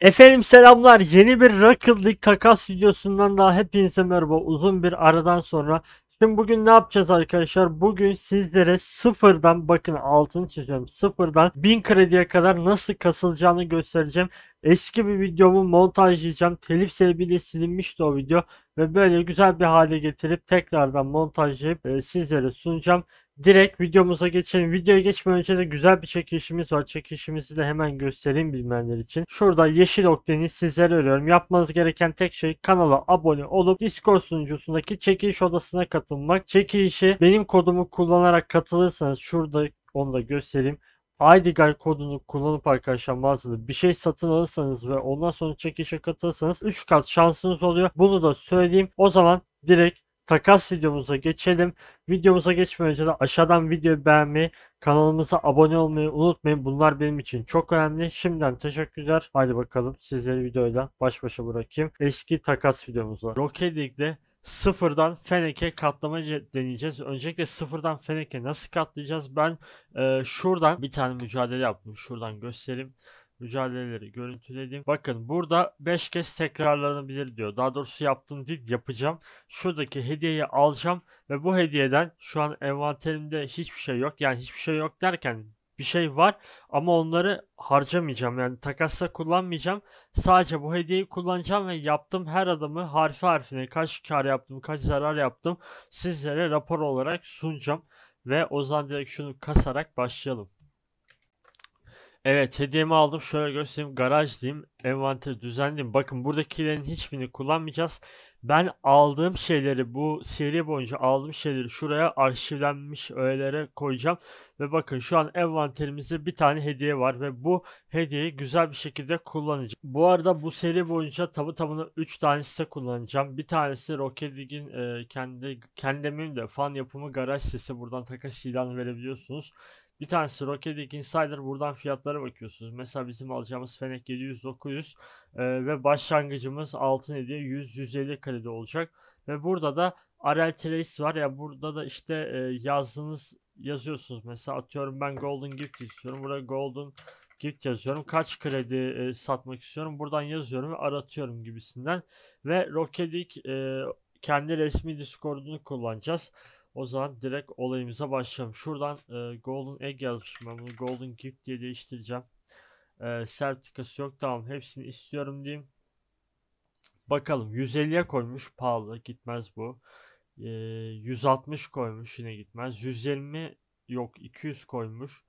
Efendim selamlar. Yeni bir Rocket League takas videosundan daha hepinize merhaba. Uzun bir aradan sonra. Şimdi bugün ne yapacağız arkadaşlar? Bugün sizlere sıfırdan bakın altını çiziyorum. Sıfırdan 1000 krediye kadar nasıl kasılacağını göstereceğim. Eski bir videomu montajlayacağım. Telif sebebiyle silinmişti o video. Ve böyle güzel bir hale getirip tekrardan montajlayıp e, sizlere sunacağım direkt videomuza geçelim. Videoya geçmeden önce de güzel bir çekilişimiz var. Çekilişimizi de hemen göstereyim bilmeyenler için. Şurada yeşil okteni sizlere örüyorum. Yapmanız gereken tek şey kanala abone olup Discord sunucusundaki çekiliş odasına katılmak. Çekilişi benim kodumu kullanarak katılırsanız şurada onu da göstereyim. Aydigar kodunu kullanıp arkadaşlar mağazada bir şey satın alırsanız ve ondan sonra çekişe katılırsanız 3 kat şansınız oluyor. Bunu da söyleyeyim. O zaman direkt takas videomuza geçelim. Videomuza geçmeden önce de aşağıdan video beğenmeyi, kanalımıza abone olmayı unutmayın. Bunlar benim için çok önemli. Şimdiden teşekkürler. Haydi bakalım sizleri videoyla baş başa bırakayım. Eski takas videomuzu. Rocket League'de sıfırdan Fenek'e katlama deneyeceğiz. Öncelikle sıfırdan Fenek'e nasıl katlayacağız? Ben e, şuradan bir tane mücadele yaptım. Şuradan göstereyim mücadeleleri görüntüledim. Bakın burada 5 kez tekrarlanabilir diyor. Daha doğrusu yaptım değil yapacağım. Şuradaki hediyeyi alacağım ve bu hediyeden şu an envanterimde hiçbir şey yok. Yani hiçbir şey yok derken bir şey var ama onları harcamayacağım yani takasla kullanmayacağım. Sadece bu hediyeyi kullanacağım ve yaptığım her adımı harfi harfine kaç kar yaptım kaç zarar yaptım sizlere rapor olarak sunacağım. Ve o zaman direkt şunu kasarak başlayalım. Evet hediyemi aldım. Şöyle göstereyim. Garaj diyeyim. Envanteri düzenleyeyim. Bakın buradakilerin hiçbirini kullanmayacağız. Ben aldığım şeyleri bu seri boyunca aldığım şeyleri şuraya arşivlenmiş öğelere koyacağım. Ve bakın şu an envanterimizde bir tane hediye var ve bu hediyeyi güzel bir şekilde kullanacağım. Bu arada bu seri boyunca tabi tamına 3 tanesi de kullanacağım. Bir tanesi Rocket League'in e, kendi, kendimin de fan yapımı garaj sesi. Buradan takas ilanı verebiliyorsunuz. Bir tanesi Rocket League Insider buradan fiyatlara bakıyorsunuz. Mesela bizim alacağımız Fenek 700-900 e, ve başlangıcımız altın hediye 100-150 kredi olacak. Ve burada da RL Trace var ya yani burada da işte e, yazdığınız yazıyorsunuz. Mesela atıyorum ben Golden Gift istiyorum. Burada Golden Gift yazıyorum. Kaç kredi e, satmak istiyorum. Buradan yazıyorum ve aratıyorum gibisinden. Ve Rocket League e, kendi resmi Discord'unu kullanacağız. O zaman direkt olayımıza başlayalım. Şuradan e, Golden Egg yazmışım. Ben bunu Golden Gift diye değiştireceğim. E, sertifikası yok. Tamam hepsini istiyorum diyeyim. Bakalım 150'ye koymuş. Pahalı gitmez bu. E, 160 koymuş yine gitmez. 120 yok 200 koymuş.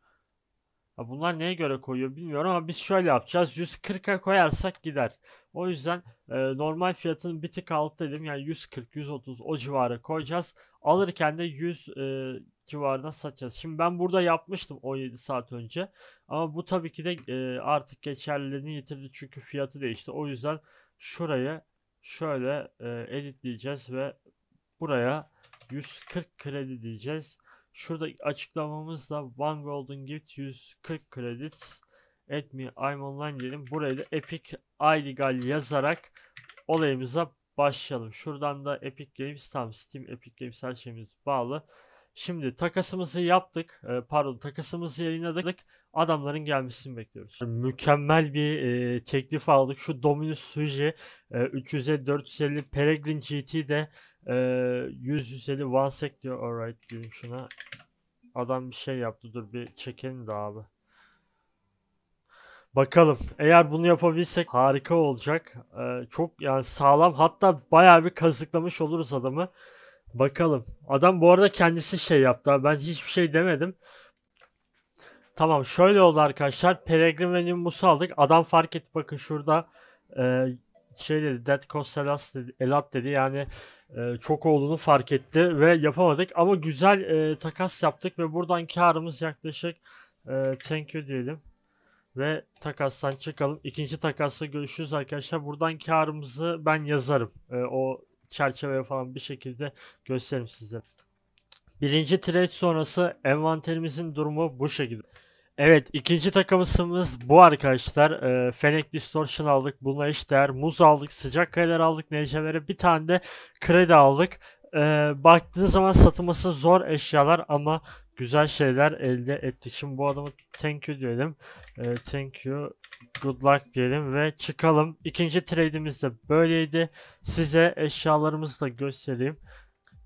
Ha bunlar neye göre koyuyor bilmiyorum ama biz şöyle yapacağız. 140'a koyarsak gider. O yüzden e, normal fiyatın bir tık altı dedim. Yani 140-130 o civarı koyacağız. Alırken de 100 e, civarına satacağız. Şimdi ben burada yapmıştım 17 saat önce. Ama bu tabii ki de e, artık geçerliliğini yitirdi. Çünkü fiyatı değişti. O yüzden şurayı şöyle e, editleyeceğiz ve buraya 140 kredi diyeceğiz. Şurada açıklamamızda One Golden Gift 140 Credits At Me I'm Online diyelim. Buraya da Epic iLegal yazarak olayımıza başlayalım. Şuradan da Epic Games tam Steam Epic Games her şeyimiz bağlı. Şimdi takasımızı yaptık. E, pardon takasımızı yayınladık. Adamların gelmesini bekliyoruz. Mükemmel bir e, teklif aldık. Şu Dominus Suji e, 300'e 450 Peregrine GT de e, 100 150 one sec diyor. Alright diyorum şuna. Adam bir şey yaptı. Dur bir çekelim de abi. Bakalım. Eğer bunu yapabilsek harika olacak. Ee, çok yani sağlam hatta bayağı bir kazıklamış oluruz adamı. Bakalım. Adam bu arada kendisi şey yaptı. Ben hiçbir şey demedim. Tamam şöyle oldu arkadaşlar. Peregrin ve Nimbus'u aldık. Adam fark etti. Bakın şurada e, şey dedi. Dead Coast Elat dedi. Elat dedi. Yani e, çok olduğunu fark etti ve yapamadık. Ama güzel e, takas yaptık ve buradan karımız yaklaşık e, thank you diyelim. Ve takastan çıkalım. İkinci takasla görüşürüz arkadaşlar. Buradan karımızı ben yazarım. E, o çerçeveye falan bir şekilde göstereyim size. Birinci trade sonrası envanterimizin durumu bu şekilde. Evet ikinci takımımız bu arkadaşlar. E, Fennec Distortion aldık. Buna eşdeğer muz aldık. Sıcak kayalar aldık. Necever'e bir tane de kredi aldık e, baktığı zaman satılması zor eşyalar ama güzel şeyler elde ettik. Şimdi bu adamı thank you diyelim. E, thank you. Good luck diyelim ve çıkalım. İkinci trade'imiz de böyleydi. Size eşyalarımızı da göstereyim.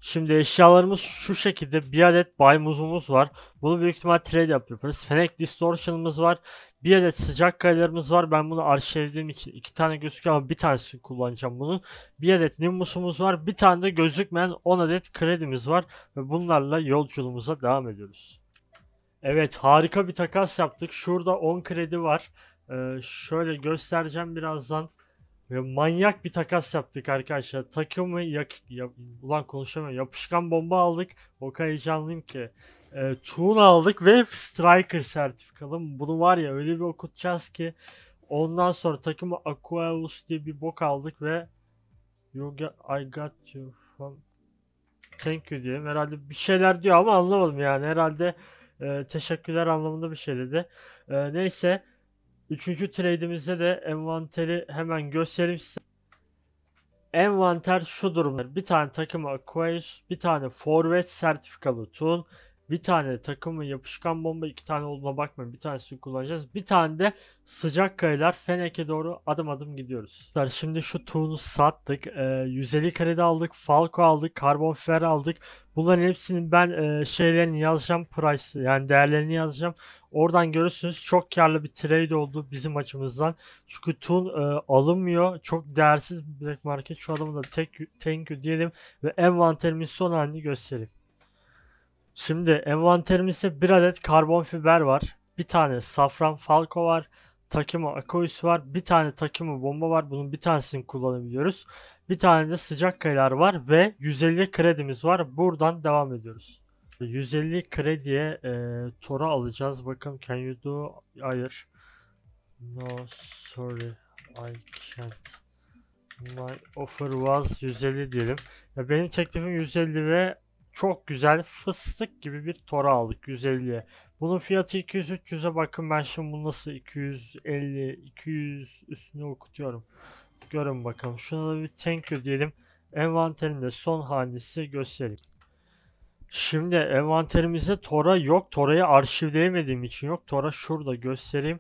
Şimdi eşyalarımız şu şekilde bir adet buy muzumuz var. Bunu büyük ihtimal trade yapıyoruz. Fenek distortion'ımız var. Bir adet sıcak kayalarımız var. Ben bunu arşivlediğim için iki tane gözüküyor ama bir tanesini kullanacağım bunun. Bir adet nimbusumuz var. Bir tane de gözükmeyen 10 adet kredimiz var. Ve bunlarla yolculuğumuza devam ediyoruz. Evet harika bir takas yaptık. Şurada 10 kredi var. Ee, şöyle göstereceğim birazdan. Ve manyak bir takas yaptık arkadaşlar. Takımı yak, ya, ulan konuşamıyorum. Yapışkan bomba aldık. O kadar heyecanlıyım ki. E, ee, Tune aldık ve Striker sertifikalım. Bunu var ya öyle bir okutacağız ki. Ondan sonra takımı Aquarius diye bir bok aldık ve You got, I got you from Thank you diyelim. Herhalde bir şeyler diyor ama anlamadım yani. Herhalde e, teşekkürler anlamında bir şey dedi. E, neyse. Üçüncü trade'imizde de envanteri hemen göstereyim size. Envanter şu durumda. Bir tane takımı Aquarius, bir tane forvet sertifikalı Tun, bir tane takımı yapışkan bomba, iki tane olduğuna bakmayın. Bir tanesini kullanacağız. Bir tane de sıcak kayalar. Fenek'e doğru adım adım gidiyoruz. Şimdi şu Tun'u sattık. E, 150 kredi aldık. Falco aldık. Karbon Fer aldık. Bunların hepsinin ben e, şeylerini yazacağım. Price yani değerlerini yazacağım. Oradan görürsünüz çok karlı bir trade oldu bizim açımızdan. Çünkü Tun e, alınmıyor. Çok değersiz bir black market. Şu adamı da tek, thank you diyelim ve envanterimin son halini göstereyim. Şimdi envanterimizde bir adet karbon fiber var. Bir tane safran falco var. Takımı Akoyus var. Bir tane takımı bomba var. Bunun bir tanesini kullanabiliyoruz. Bir tane de sıcak kayalar var ve 150 kredimiz var. Buradan devam ediyoruz. 150 krediye e, Tora alacağız. Bakın can you do? Hayır. No sorry I can't. My offer was 150 diyelim. Ya benim teklifim 150 ve çok güzel fıstık gibi bir tora aldık 150'ye. Bunun fiyatı 200-300'e bakın ben şimdi bunu nasıl 250-200 üstüne okutuyorum. Görün bakalım. Şuna da bir thank you diyelim. Envanterinde son halini size göstereyim. Şimdi envanterimizde Tora yok. Tora'yı arşivleyemediğim için yok. Tora şurada göstereyim.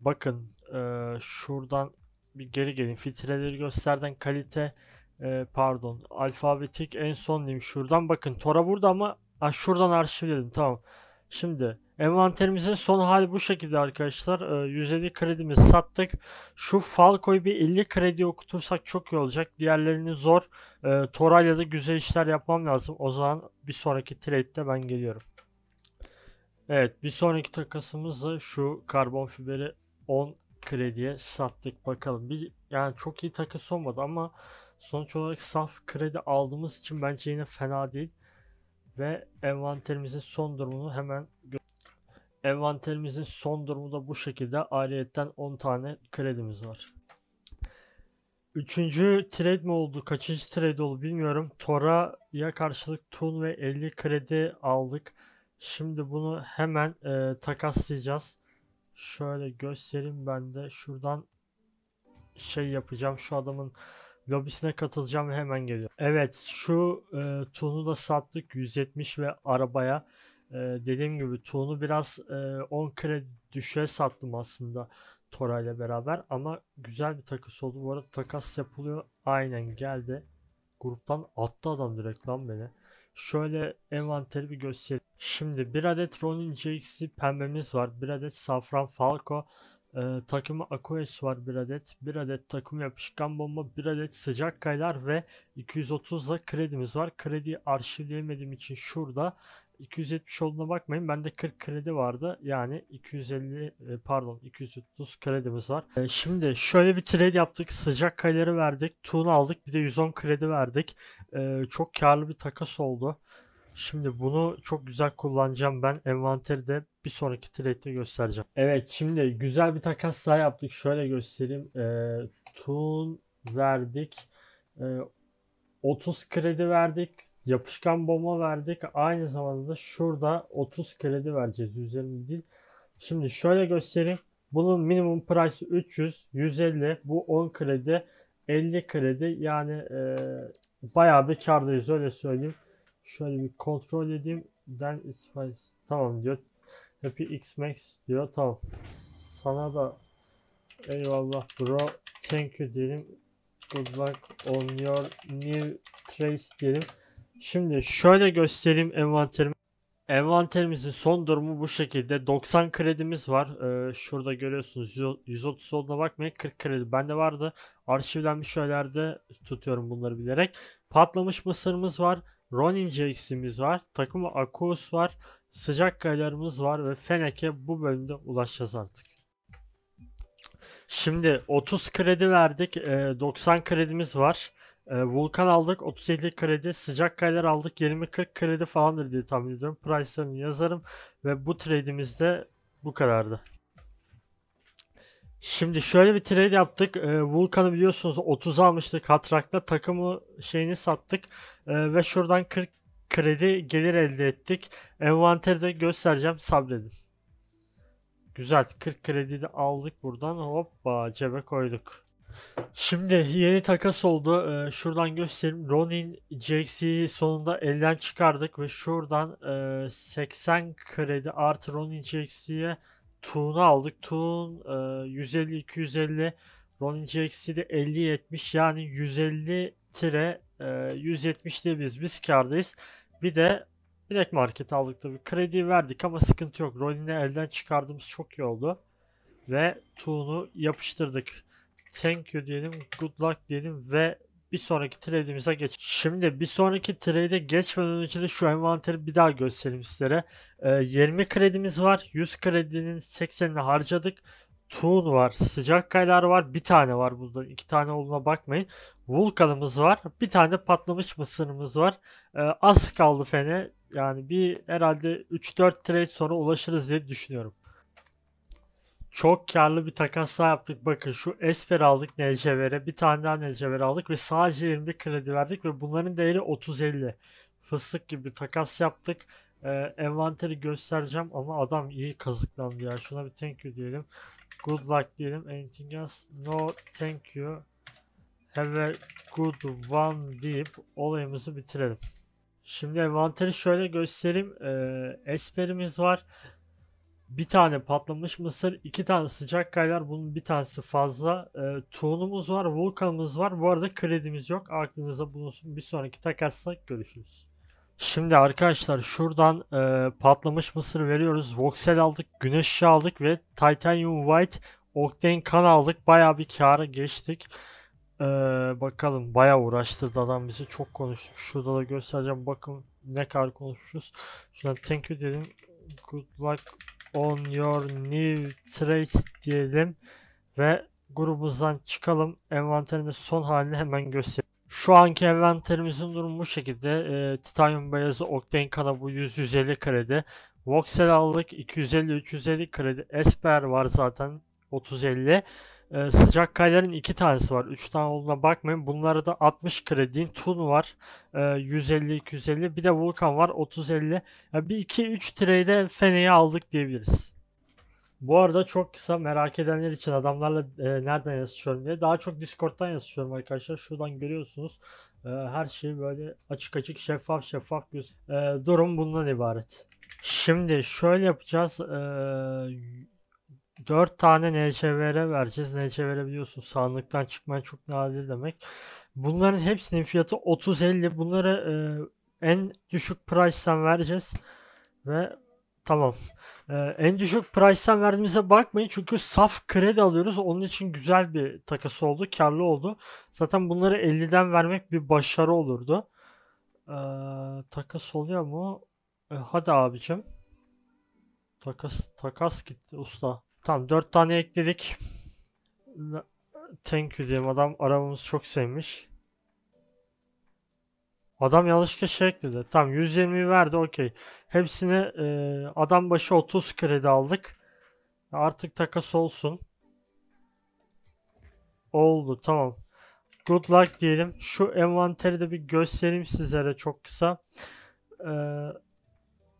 Bakın e, şuradan bir geri gelin. Filtreleri gösterden kalite e, pardon alfabetik en son diyeyim. Şuradan bakın Tora burada ama ha, şuradan arşivledim tamam. Şimdi Envanterimizin son hali bu şekilde arkadaşlar. 150 ee, kredimizi sattık. Şu Falco'yu bir 50 kredi okutursak çok iyi olacak. Diğerlerini zor. Ee, Toralya'da güzel işler yapmam lazım. O zaman bir sonraki trade'de ben geliyorum. Evet bir sonraki takasımız da şu karbon fiberi 10 krediye sattık bakalım. Bir, yani çok iyi takas olmadı ama sonuç olarak saf kredi aldığımız için bence yine fena değil. Ve envanterimizin son durumunu hemen envanterimizin son durumu da bu şekilde. Ayrıyeten 10 tane kredimiz var. Üçüncü trade mi oldu? Kaçıncı trade oldu bilmiyorum. Tora'ya karşılık Tun ve 50 kredi aldık. Şimdi bunu hemen e, takaslayacağız. Şöyle göstereyim ben de. Şuradan şey yapacağım. Şu adamın lobisine katılacağım ve hemen geliyor. Evet şu e, Tun'u da sattık 170 ve arabaya ee, dediğim gibi Tuğ'unu biraz 10 e, kredi düşe sattım aslında Tora ile beraber ama güzel bir takas oldu. Bu arada takas yapılıyor. Aynen geldi. Gruptan attı adam direkt lan beni. Şöyle envanteri bir göstereyim. Şimdi bir adet Ronin GX'i pembemiz var. Bir adet Safran Falco. E, takımı Aquarius var bir adet. Bir adet takım yapışkan bomba. Bir adet sıcak kaylar ve 230'la kredimiz var. Krediyi arşivleyemediğim için şurada 270 olduğuna bakmayın. Bende 40 kredi vardı. Yani 250 e, pardon 230 kredimiz var. E, şimdi şöyle bir trade yaptık. Sıcak kaleleri verdik. Tun aldık. Bir de 110 kredi verdik. E, çok karlı bir takas oldu. Şimdi bunu çok güzel kullanacağım ben. Envanteri de bir sonraki trade'de göstereceğim. Evet şimdi güzel bir takas daha yaptık. Şöyle göstereyim. E, verdik. 30 kredi verdik yapışkan bomba verdik. Aynı zamanda da şurada 30 kredi vereceğiz. 150 değil. Şimdi şöyle göstereyim. Bunun minimum price 300, 150. Bu 10 kredi, 50 kredi. Yani e, bayağı bir kardayız öyle söyleyeyim. Şöyle bir kontrol edeyim. Then it's price. Tamam diyor. Happy Xmax diyor. Tamam. Sana da eyvallah bro. Thank you diyelim. Good luck on your new trace diyelim. Şimdi şöyle göstereyim envanterimi. Envanterimizin son durumu bu şekilde. 90 kredimiz var. Ee, şurada görüyorsunuz 130 soluna bakmayın 40 kredi bende vardı. Arşivlenmiş şeylerde tutuyorum bunları bilerek. Patlamış mısırımız var. Ronin JX'imiz var. Takımı Akuus var. Sıcak kayalarımız var ve Fenek'e bu bölümde ulaşacağız artık. Şimdi 30 kredi verdik. Ee, 90 kredimiz var. E, Vulkan aldık 37 kredi. Sıcak kaleler aldık 20-40 kredi falandır diye tahmin ediyorum. Price'larını yazarım. Ve bu trade'imiz de bu kadardı. Şimdi şöyle bir trade yaptık. E, Vulkan'ı biliyorsunuz 30 almıştık. Hatrak'ta takımı şeyini sattık. E, ve şuradan 40 kredi gelir elde ettik. Envanteri de göstereceğim. Sabredin. Güzel. 40 kredi de aldık buradan. Hoppa cebe koyduk. Şimdi yeni takas oldu. Ee, şuradan göstereyim. Ronin JX'i sonunda elden çıkardık ve şuradan e, 80 kredi artı Ronin JX'ye Tuğ'unu aldık. Tune e, 150-250 Ronin JX'i de 50-70 yani 150 tire e, 170 diye biz, biz kardayız. Bir de Black Market aldık tabi. Kredi verdik ama sıkıntı yok. Ronin'i elden çıkardığımız çok iyi oldu. Ve Tuğ'unu yapıştırdık thank you diyelim, good luck diyelim ve bir sonraki trade'imize geç. Şimdi bir sonraki trade'e geçmeden önce de şu envanteri bir daha gösterelim sizlere. E, ee, 20 kredimiz var. 100 kredinin 80'ini harcadık. Tuğun var, sıcak kaylar var, bir tane var burada, iki tane olduğuna bakmayın. Vulkanımız var, bir tane patlamış mısırımız var. E, az kaldı fene, yani bir herhalde 3-4 trade sonra ulaşırız diye düşünüyorum çok karlı bir takasla yaptık. Bakın şu Esper aldık Nelcever'e. Bir tane daha Nelcever aldık ve sadece 20 kredi verdik ve bunların değeri 30-50. Fıstık gibi takas yaptık. Ee, envanteri göstereceğim ama adam iyi kazıklandı ya. Şuna bir thank you diyelim. Good luck diyelim. Anything else? No thank you. Have a good one deyip olayımızı bitirelim. Şimdi envanteri şöyle göstereyim. Ee, esperimiz var bir tane patlamış mısır, iki tane sıcak kaynar. Bunun bir tanesi fazla. E, ee, tuğunumuz var, vulkanımız var. Bu arada kredimiz yok. Aklınıza bulunsun. Bir sonraki takasla görüşürüz. Şimdi arkadaşlar şuradan e, patlamış mısır veriyoruz. Voxel aldık, güneş aldık ve Titanium White Octane kan aldık. Baya bir kâra geçtik. Ee, bakalım baya uğraştırdı adam bizi. Çok konuştuk. Şurada da göstereceğim. Bakın ne kadar konuşmuşuz. Şuradan thank you dedim. Good luck on your new trace diyelim ve grubumuzdan çıkalım. Envanterimiz son halini hemen göster. Şu anki envanterimizin durumu bu şekilde. E, titanyum beyazı Octane kana bu 100-150 kredi. Voxel aldık 250-350 kredi. Esper var zaten 350. 50 ee, sıcak kayaların iki tanesi var. Üç tane olduğuna bakmayın. Bunlara da 60 kredin Tun var. 150-250. Ee, bir de Vulkan var. 30-50. Yani bir 2-3 trade'e Fene'yi aldık diyebiliriz. Bu arada çok kısa merak edenler için adamlarla e, nereden yazışıyorum diye. Daha çok Discord'dan yazışıyorum arkadaşlar. Şuradan görüyorsunuz. E, her şey böyle açık açık şeffaf şeffaf göz. E, durum bundan ibaret. Şimdi şöyle yapacağız. E, 4 tane NCVR vereceğiz. NCVR biliyorsun sandıktan çıkman çok nadir demek. Bunların hepsinin fiyatı 30-50. Bunları e, en düşük price'tan vereceğiz. Ve tamam. E, en düşük price'tan verdiğimize bakmayın. Çünkü saf kredi alıyoruz. Onun için güzel bir takası oldu. Karlı oldu. Zaten bunları 50'den vermek bir başarı olurdu. E, takas oluyor mu? E, hadi abicim. Takas takas gitti usta. Tamam 4 tane ekledik. Thank you diyeyim adam arabamızı çok sevmiş. Adam yanlışlıkla şey ekledi. Tamam 120 verdi okey. Hepsini e, adam başı 30 kredi aldık. Artık takas olsun. Oldu tamam. Good luck diyelim. Şu envanteri de bir göstereyim sizlere çok kısa. Ee,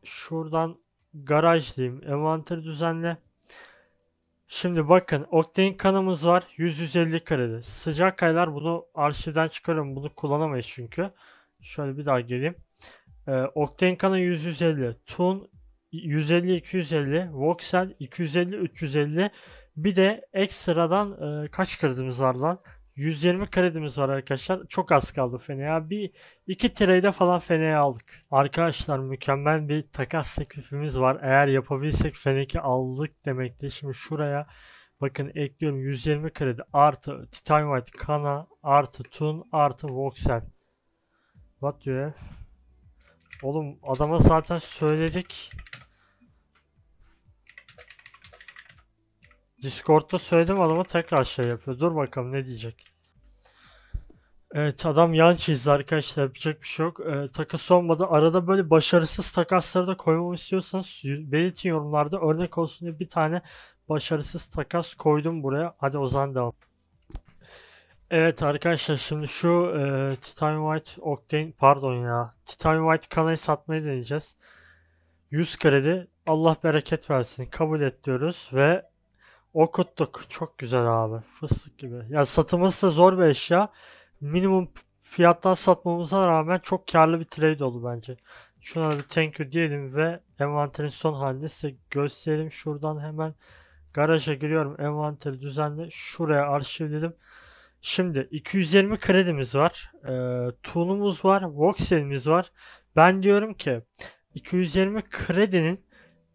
şuradan garaj diyeyim. Envanteri düzenle. Şimdi bakın Octane kanımız var 150 karede. Sıcak kaylar bunu arşivden çıkarım. Bunu kullanamayız çünkü. Şöyle bir daha geleyim. Ee, Octane kanı 150. Tun 150-250. Voxel 250-350. Bir de ekstradan e, kaç kredimiz var lan? 120 kredimiz var arkadaşlar. Çok az kaldı Fene'ye. Bir 2 trade falan Fene'ye aldık. Arkadaşlar mükemmel bir takas teklifimiz var. Eğer yapabilsek Fene'ki aldık demektir. Şimdi şuraya bakın ekliyorum 120 kredi artı Titan White Kana artı Tun artı Voxel. What do diyor Oğlum adama zaten söyledik. Discord'da söyledim adama tekrar şey yapıyor. Dur bakalım ne diyecek. Evet adam yan çizdi arkadaşlar yapacak bir şey yok. Ee, takas olmadı. Arada böyle başarısız takasları da koymamı istiyorsanız belirtin yorumlarda. Örnek olsun diye bir tane başarısız takas koydum buraya. Hadi o zaman devam. Evet arkadaşlar şimdi şu e, Titan White Octane pardon ya Titan White kanayı satmayı deneyeceğiz. 100 kredi Allah bereket versin kabul et diyoruz ve Okuttuk. Çok güzel abi. Fıstık gibi. Yani satılması da zor bir eşya. Minimum fiyattan satmamıza rağmen çok karlı bir trade oldu bence. Şuna bir thank you diyelim ve envanterin son halini size gösterelim. Şuradan hemen garaja giriyorum. Envanteri düzenle. Şuraya arşivledim. Şimdi 220 kredimiz var. E, tool'umuz var. Voxel'imiz var. Ben diyorum ki 220 kredinin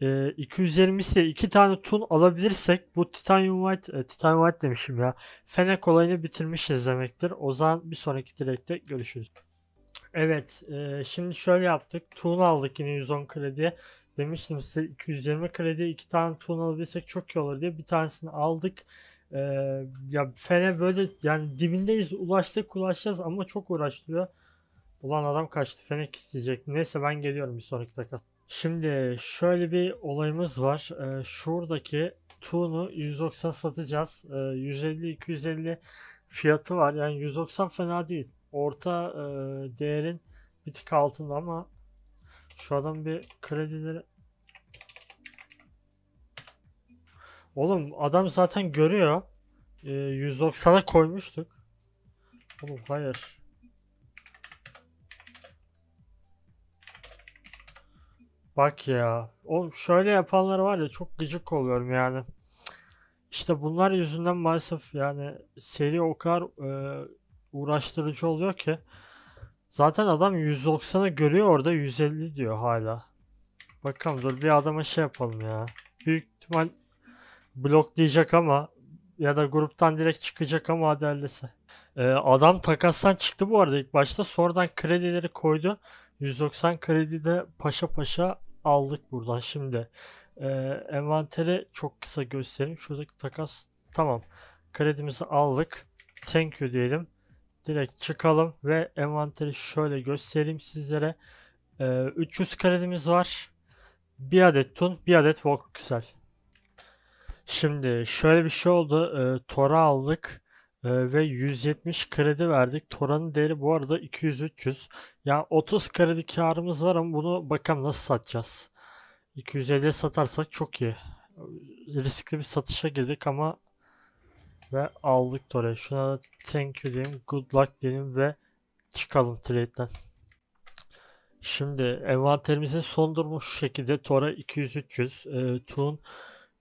e, 220 ile 2 tane tun alabilirsek bu Titanium White, e, Titanium White demişim ya. Fenek olayını bitirmişiz demektir. O zaman bir sonraki direkte görüşürüz. Evet e, şimdi şöyle yaptık. Tun aldık yine 110 kredi Demiştim size 220 kredi 2 tane tun alabilirsek çok iyi olur diye bir tanesini aldık. E, ya Fene böyle yani dibindeyiz ulaştık ulaşacağız ama çok uğraştırıyor. Ulan adam kaçtı. Fenek isteyecek. Neyse ben geliyorum bir sonraki dakika. Şimdi şöyle bir olayımız var. Ee, şuradaki Tuğ'nu 190 satacağız. Ee, 150-250 fiyatı var. Yani 190 fena değil. Orta e, değerin bir tık altında ama şu adam bir kredileri Oğlum adam zaten görüyor. Ee, 190'a koymuştuk. Oğlum hayır. Bak ya. O şöyle yapanlar var ya çok gıcık oluyorum yani. İşte bunlar yüzünden maalesef yani seri o kadar e, uğraştırıcı oluyor ki. Zaten adam 190'ı görüyor orada 150 diyor hala. Bakalım dur bir adama şey yapalım ya. Büyük ihtimal bloklayacak ama ya da gruptan direkt çıkacak ama hadi Ee, adam takastan çıktı bu arada ilk başta. Sonradan kredileri koydu. 190 kredide paşa paşa aldık buradan şimdi. E, envantere çok kısa göstereyim. Şuradaki takas tamam. Kredimizi aldık. Thank you diyelim. Direkt çıkalım ve envanteri şöyle göstereyim sizlere. E, ee, 300 kredimiz var. Bir adet Tun, bir adet Voxel. Şimdi şöyle bir şey oldu. E, ee, Tora aldık. Ee, ve 170 kredi verdik. Toran'ın değeri bu arada 200-300. Ya 30 kredi karımız var ama bunu bakalım nasıl satacağız. 250'ye satarsak çok iyi. Riskli bir satışa girdik ama ve aldık Tora'yı. Şuna da thank you diyeyim. Good luck diyeyim ve çıkalım trade'den. Şimdi envanterimizin son durumu şu şekilde. Tora 200-300. E, Tun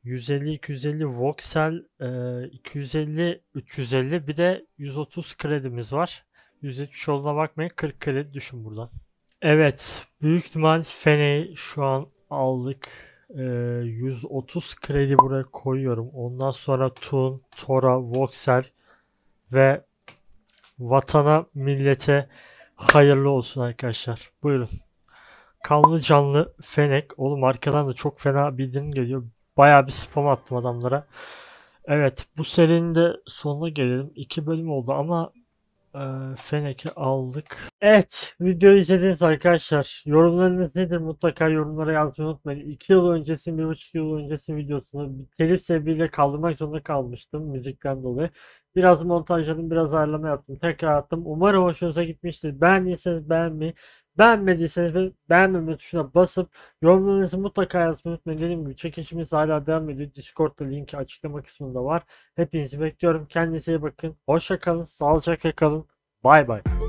150-250 voxel, e, 250-350 bir de 130 kredimiz var. 170 olduğuna bakmayın 40 kredi düşün buradan. Evet büyük ihtimal Fene'yi şu an aldık. E, 130 kredi buraya koyuyorum. Ondan sonra Tun, Tora, Voxel ve vatana millete hayırlı olsun arkadaşlar. Buyurun. Kanlı canlı Fenek. Oğlum arkadan da çok fena bildirim geliyor. Bayağı bir spam attım adamlara. Evet bu serinin de sonuna gelelim. İki bölüm oldu ama e, Fenek'i aldık. Evet videoyu izlediniz arkadaşlar. Yorumlarınız nedir mutlaka yorumlara yazmayı unutmayın. 2 yıl öncesi, bir buçuk yıl öncesi videosunu telif sebebiyle kaldırmak zorunda kalmıştım müzikten dolayı. Biraz montajladım, biraz ayarlama yaptım. Tekrar attım. Umarım hoşunuza gitmiştir. Beğendiyseniz beğenmeyi Beğenmediyseniz beğenmeme tuşuna basıp yorumlarınızı mutlaka yazmayı unutmayın. Dediğim gibi çekişimiz hala devam ediyor. Discord'da linki açıklama kısmında var. Hepinizi bekliyorum. Kendinize iyi bakın. Hoşça kalın. Sağlıcakla kalın. Bay bay.